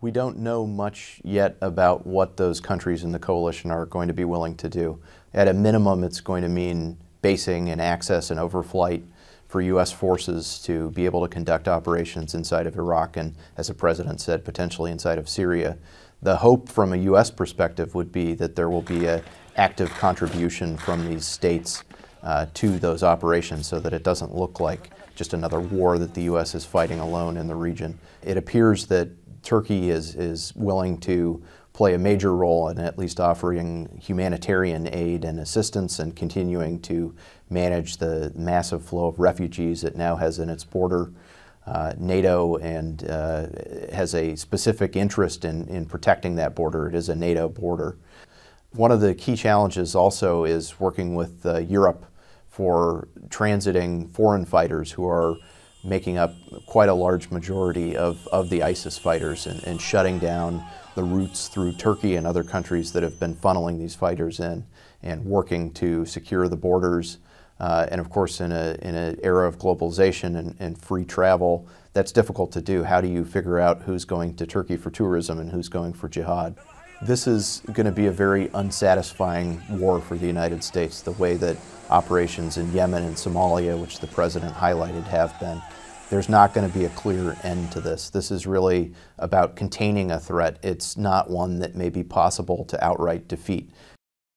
We don't know much yet about what those countries in the coalition are going to be willing to do. At a minimum, it's going to mean basing and access and overflight for U.S. forces to be able to conduct operations inside of Iraq and, as the president said, potentially inside of Syria. The hope from a U.S. perspective would be that there will be an active contribution from these states uh, to those operations so that it doesn't look like just another war that the U.S. is fighting alone in the region. It appears that Turkey is, is willing to play a major role in at least offering humanitarian aid and assistance and continuing to manage the massive flow of refugees it now has in its border. Uh, NATO and uh, has a specific interest in, in protecting that border. It is a NATO border. One of the key challenges also is working with uh, Europe for transiting foreign fighters who are making up quite a large majority of, of the ISIS fighters and, and shutting down the routes through Turkey and other countries that have been funneling these fighters in and working to secure the borders. Uh, and of course, in, a, in an era of globalization and, and free travel, that's difficult to do. How do you figure out who's going to Turkey for tourism and who's going for jihad? This is going to be a very unsatisfying war for the United States, the way that operations in Yemen and Somalia, which the president highlighted, have been. There's not going to be a clear end to this. This is really about containing a threat. It's not one that may be possible to outright defeat.